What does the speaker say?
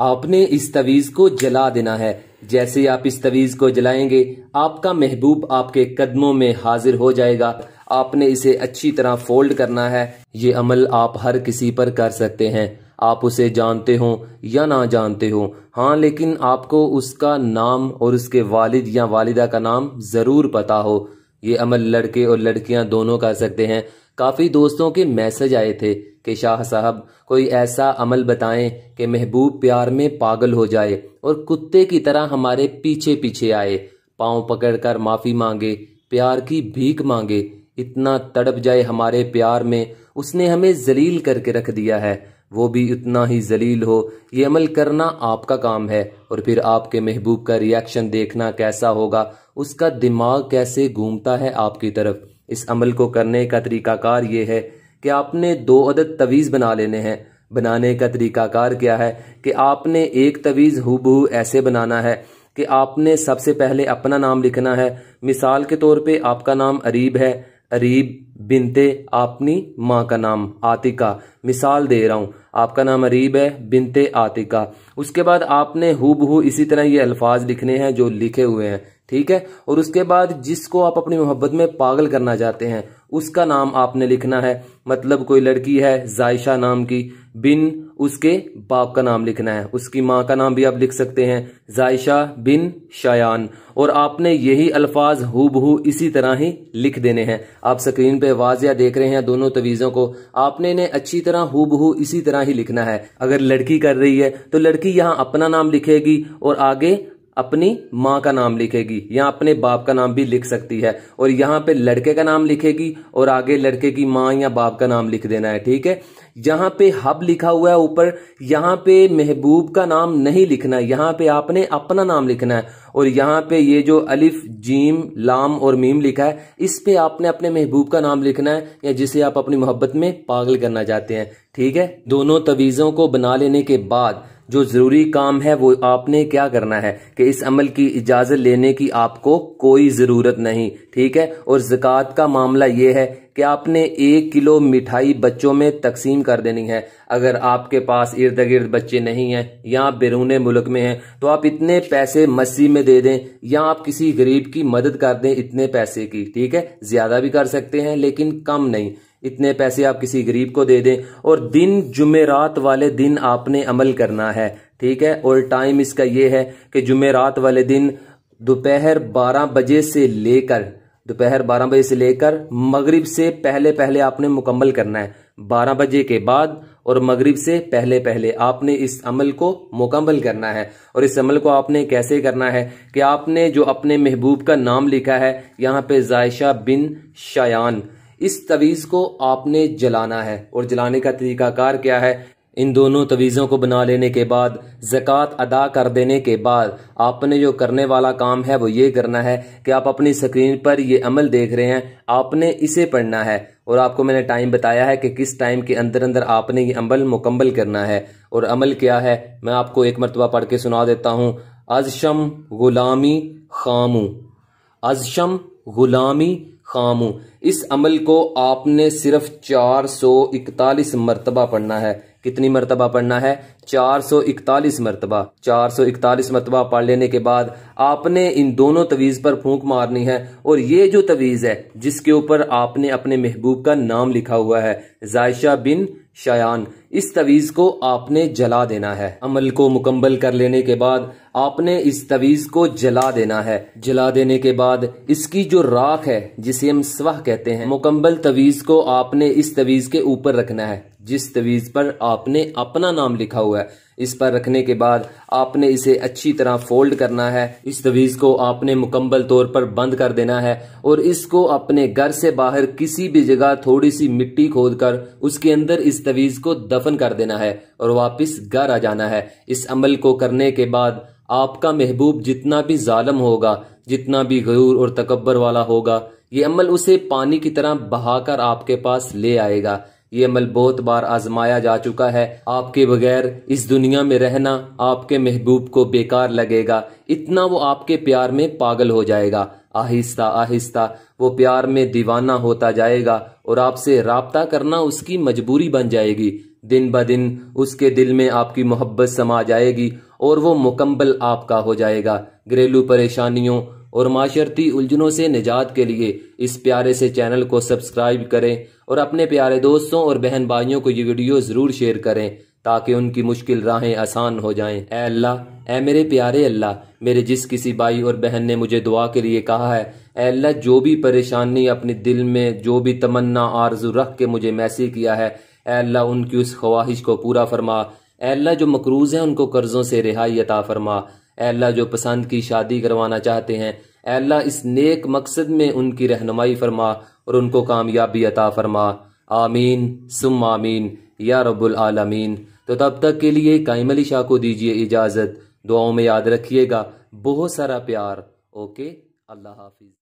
आपने इस तवीज को जला देना है जैसे आप इस तवीज को जलाएंगे आपका महबूब आपके कदमों में हाजिर हो जाएगा आपने इसे अच्छी तरह फोल्ड करना है ये अमल आप हर किसी पर कर सकते हैं आप उसे जानते हो या ना जानते हो हाँ लेकिन आपको उसका नाम और उसके वालिद या वालिदा का नाम ज़रूर पता हो ये अमल लड़के और लड़कियां दोनों कर सकते हैं काफ़ी दोस्तों के मैसेज आए थे कि शाह साहब कोई ऐसा अमल बताएं कि महबूब प्यार में पागल हो जाए और कुत्ते की तरह हमारे पीछे पीछे आए पाँव पकड़कर माफ़ी मांगे प्यार की भीख मांगे इतना तड़प जाए हमारे प्यार में उसने हमें जलील करके रख दिया है वो भी उतना ही जलील हो ये अमल करना आपका काम है और फिर आपके महबूब का रिएक्शन देखना कैसा होगा उसका दिमाग कैसे घूमता है आपकी तरफ इस अमल को करने का तरीकाकार ये है कि आपने दो अदद तवीज़ बना लेने हैं बनाने का तरीकाकार क्या है कि आपने एक तवीज़ हु ऐसे बनाना है कि आपने सबसे पहले अपना नाम लिखना है मिसाल के तौर पे आपका नाम अरीब है अरीब बिनते आपनी माँ का नाम आतिका मिसाल दे रहा हूँ आपका नाम अरीब है बिनते आतिका उसके बाद आपने हु इसी तरह ये अल्फाज लिखने हैं जो लिखे हुए हैं ठीक है और उसके बाद जिसको आप अपनी मोहब्बत में पागल करना चाहते हैं उसका नाम आपने लिखना है मतलब कोई लड़की है जायशा नाम की बिन उसके बाप का नाम लिखना है उसकी माँ का नाम भी आप लिख सकते हैं जायशा बिन शायान और आपने यही अल्फाज हु इसी तरह ही लिख देने हैं आप स्क्रीन पे वाजिया देख रहे हैं दोनों तवीज़ों को आपने इन्हें अच्छी तरह हु इसी तरह ही लिखना है अगर लड़की कर रही है तो लड़की यहाँ अपना नाम लिखेगी और आगे अपनी माँ का नाम लिखेगी या अपने बाप का नाम भी लिख सकती है और यहाँ पे लड़के का नाम लिखेगी और आगे लड़के की माँ या बाप का नाम लिख देना है ठीक है यहाँ पे हब लिखा हुआ है ऊपर यहाँ पे महबूब का नाम नहीं लिखना है यहाँ पे आपने अपना नाम लिखना है और यहाँ पे ये जो अलिफ जीम लाम और मीम लिखा है इस पे आपने अपने महबूब का नाम लिखना है या जिसे आप अपनी मोहब्बत में पागल करना चाहते हैं ठीक है दोनों तवीज़ों को बना लेने के बाद जो ज़रूरी काम है वो आपने क्या करना है कि इस अमल की इजाज़त लेने की आपको कोई ज़रूरत नहीं ठीक है और जक़ात का मामला ये है कि आपने एक किलो मिठाई बच्चों में तकसीम कर देनी है अगर आपके पास इर्द गिर्द बच्चे नहीं हैं या आप बैरून मुल्क में हैं तो आप इतने पैसे मस्जिद में दे दें या आप किसी गरीब की मदद कर दें इतने पैसे की ठीक है ज़्यादा भी कर सकते हैं लेकिन कम नहीं इतने पैसे आप किसी गरीब को दे दें और दिन जुमेरात वाले दिन आपने अमल करना है ठीक है और टाइम इसका यह है कि जुमेरात वाले दिन दोपहर बारह बजे से लेकर दोपहर बारह बजे से लेकर मगरिब से पहले पहले आपने मुकम्मल करना है बारह बजे के बाद और मगरिब से पहले पहले आपने इस अमल को मुकम्मल करना है और इस अमल को आपने कैसे करना है कि आपने जो अपने महबूब का नाम लिखा है यहाँ पे जायशा बिन शायान इस तवीज़ को आपने जलाना है और जलाने का तरीकाकार क्या है इन दोनों तवीज़ों को बना लेने के बाद ज़क़़त अदा कर देने के बाद आपने जो करने वाला काम है वो ये करना है कि आप अपनी स्क्रीन पर ये अमल देख रहे हैं आपने इसे पढ़ना है और आपको मैंने टाइम बताया है कि किस टाइम के अंदर अंदर आपने ये अमल मुकम्मल करना है और अमल क्या है मैं आपको एक मरतबा पढ़ के सुना देता हूँ अजशम ग़ुलामी खामू अजशम ग़ुलामी खामू इस अमल को आपने सिर्फ चार सौ इकतालीस मरतबा पढ़ना है कितनी मरतबा पढ़ना है 441 मरतबा 441 मरतबा पढ़ लेने के बाद आपने इन दोनों तवीज़ पर फूंक मारनी है और ये जो तवीज़ है जिसके ऊपर आपने अपने महबूब का नाम लिखा हुआ है जायशा बिन शयान इस तवीज़ को आपने जला देना है अमल को मुकम्मल कर लेने के बाद आपने इस तवीज़ को जला देना है जला देने के बाद इसकी जो राख है जिसे हम स्वाह कहते हैं मुकम्मल तवीज़ को आपने इस तवीज़ के ऊपर रखना है जिस तवीज़ पर आपने अपना नाम लिखा हुआ है इस पर रखने के बाद आपने इसे अच्छी तरह फोल्ड करना है इस तवीज़ को आपने मुकम्मल तौर पर बंद कर देना है और इसको अपने घर से बाहर किसी भी जगह थोड़ी सी मिट्टी खोद कर उसके अंदर इस तवीज़ को दफन कर देना है और वापस घर आ जाना है इस अमल को करने के बाद आपका महबूब जितना भी जालम होगा जितना भी गरूर और तकबर वाला होगा ये अमल उसे पानी की तरह बहाकर आपके पास ले आएगा ये अमल बहुत बार आजमाया जा चुका है आपके बगैर इस दुनिया में रहना आपके महबूब को बेकार लगेगा इतना वो आपके प्यार में पागल हो जाएगा आहिस्ता आहिस्ता वो प्यार में दीवाना होता जाएगा और आपसे रबता करना उसकी मजबूरी बन जाएगी दिन ब दिन उसके दिल में आपकी मोहब्बत समा जाएगी और वो मुकम्मल आपका हो जाएगा घरेलू परेशानियों और माशरती उलझनों से निजात के लिए इस प्यारे से चैनल को सब्सक्राइब करें और अपने प्यारे दोस्तों और बहन भाइयों को ये वीडियो ज़रूर शेयर करें ताकि उनकी मुश्किल राहें आसान हो जाएं। ए अल्लाह ए मेरे प्यारे अल्लाह मेरे जिस किसी भाई और बहन ने मुझे दुआ के लिए कहा है ए अल्लाह जो भी परेशानी अपने दिल में जो भी तमन्ना आरजू रख के मुझे मैसेज किया है ए अल्लाह उनकी उस ख्वाहिश को पूरा फरमा ए अल्लाह जो मकरूज़ हैं उनको कर्ज़ों से रिहाई अता फरमा अल्लाह जो पसंद की शादी करवाना चाहते हैं अल्लाह इस नेक मकसद में उनकी रहनुमाई फरमा और उनको कामयाबी अता फरमा आमीन सुम आमीन या रब्बुल आलमीन तो तब तक के लिए कायम अली शाह को दीजिए इजाज़त दुआओं में याद रखिएगा बहुत सारा प्यार ओके अल्लाह हाफिज़